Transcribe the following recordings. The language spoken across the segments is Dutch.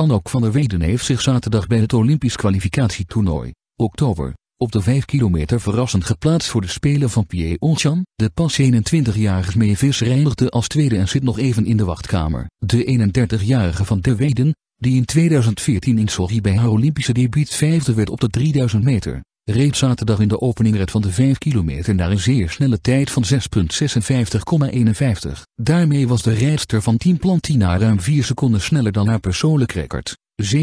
Anok van der Weden heeft zich zaterdag bij het Olympisch kwalificatietoernooi, oktober, op de 5 kilometer verrassend geplaatst voor de Spelen van Pierre Onchan. De pas 21-jarige Mevis reinigde als tweede en zit nog even in de wachtkamer. De 31-jarige van der Weden, die in 2014 in Sochi bij haar Olympische debuut vijfde werd op de 3000 meter, reed zaterdag in de openingrit van de 5 kilometer naar een zeer snelle tijd van 6.56,51. Daarmee was de rijdster van Team Plantina ruim 4 seconden sneller dan haar persoonlijk record, 7.00,72,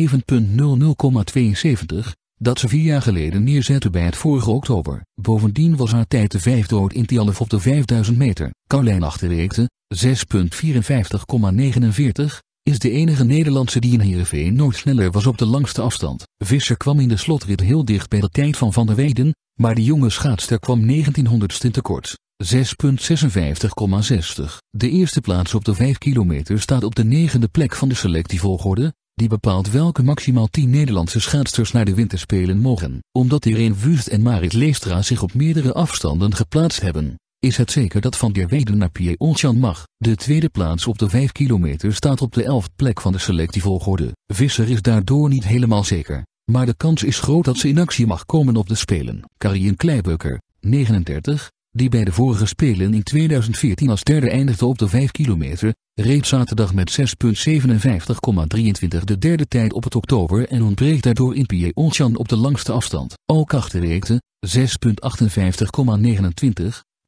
dat ze vier jaar geleden neerzette bij het vorige oktober. Bovendien was haar tijd de vijfde dood in Tialf op de 5000 meter. Carlijn achterreekte 6.54,49, is de enige Nederlandse die in Heerenveen nooit sneller was op de langste afstand. Visser kwam in de slotrit heel dicht bij de tijd van Van der Weyden, maar de jonge schaatster kwam 1900ste tekort. 6.56,60. De eerste plaats op de 5 kilometer staat op de negende plek van de selectievolgorde, die bepaalt welke maximaal 10 Nederlandse schaatsters naar de winterspelen mogen. Omdat Irene Wust en Marit Leestra zich op meerdere afstanden geplaatst hebben, is het zeker dat Van der Weyden naar Onchan mag. De tweede plaats op de 5 kilometer staat op de 11e plek van de selectievolgorde. Visser is daardoor niet helemaal zeker, maar de kans is groot dat ze in actie mag komen op de Spelen. Karien Kleibukker, 39, die bij de vorige Spelen in 2014 als derde eindigde op de 5 kilometer, reed zaterdag met 6.57,23 de derde tijd op het oktober en ontbreekt daardoor in Onchan op de langste afstand. Ook achterreekte 6.58,29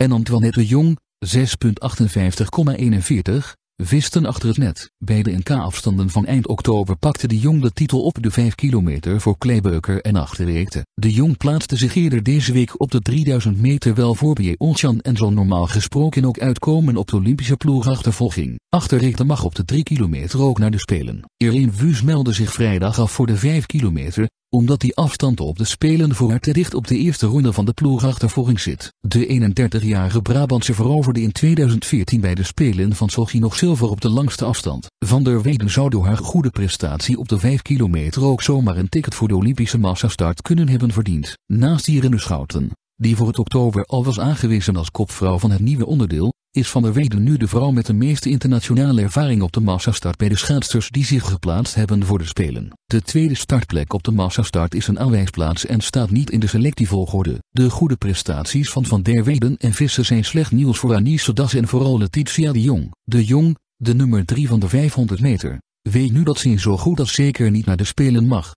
en Antoinette Jong, 6.58,41, visten achter het net. Bij de NK-afstanden van eind oktober pakte de Jong de titel op de 5 kilometer voor Kleibeuker en achterreekte. De Jong plaatste zich eerder deze week op de 3000 meter wel voor bij en zal normaal gesproken ook uitkomen op de Olympische ploegachtervolging. Achterreekte mag op de 3 kilometer ook naar de Spelen. Irene Wus meldde zich vrijdag af voor de 5 kilometer, omdat die afstand op de spelen voor te dicht op de eerste ronde van de ploegachtervolging zit. De 31-jarige Brabantse veroverde in 2014 bij de Spelen van Sochi nog zilver op de langste afstand. Van der Weyden zou door haar goede prestatie op de 5 kilometer ook zomaar een ticket voor de Olympische massastart kunnen hebben verdiend. Naast Irene Schouten, die voor het oktober al was aangewezen als kopvrouw van het nieuwe onderdeel, is Van der Weyden nu de vrouw met de meeste internationale ervaring op de massastart bij de schaatsters die zich geplaatst hebben voor de Spelen. De tweede startplek op de massastart is een aanwijsplaats en staat niet in de selectievolgorde. De goede prestaties van Van der Weyden en Visser zijn slecht nieuws voor Anise Das en vooral Letitia de Jong. De Jong, de nummer 3 van de 500 meter, weet nu dat ze zo goed als zeker niet naar de Spelen mag.